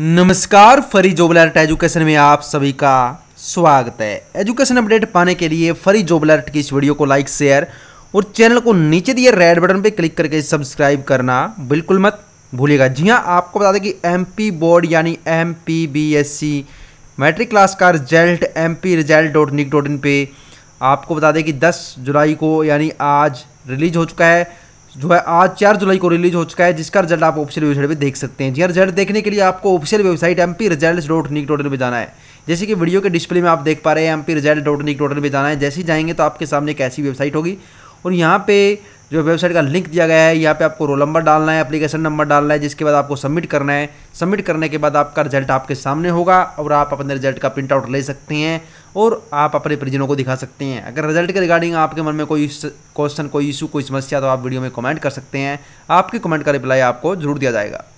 नमस्कार फरी जोबलर्ट एजुकेशन में आप सभी का स्वागत है एजुकेशन अपडेट पाने के लिए फरी जोबलर्ट की इस वीडियो को लाइक शेयर और चैनल को नीचे दिए रेड बटन पर क्लिक करके सब्सक्राइब करना बिल्कुल मत भूलिएगा जी हाँ आपको बता दें कि एमपी बोर्ड यानी M P B S C matric class का result M P result dot nic dot in पे आपको बता दें कि 10 जुलाई को यानी आज रिलीज हो चुका है जो है आज चार जुलाई को रिलीज हो चुका है जिसका रिजल्ट आप ऑफिशियल वेबसाइट पर देख सकते हैं जी हाँ, रिजल्ट देखने के लिए आपको official website M P result dot nic dot in पर जाना है जैसे कि वीडियो के डिस्प्ले में आप देख पा रहे हैं M P result dot nic dot in पर जाना है जैसे ही जाएंगे तो आपके सामने एक ऐसी वेबसाइट होगी और यहाँ पे जो वेबसाइट का लिंक दिया गया है यहाँ पे आपको रोल नंबर डालना है एप्लीकेशन नंबर डालना है जिसके बाद आपको सबमिट करना है सबमिट करने के बाद आपका रिजल्ट आपके सामने होगा और आप अपने रिजल्ट का प्रिंट आउट ले सकते हैं और आप अपने परिजनों को दिखा सकते हैं अगर रिजल्ट के रिगार्डिंग आपके मन में कोई क्वेश्चन कोई इशू कोई समस्या तो आप वीडियो में कमेंट कर सकते हैं आपके कमेंट का रिप्लाई आपको जरूर दिया जाएगा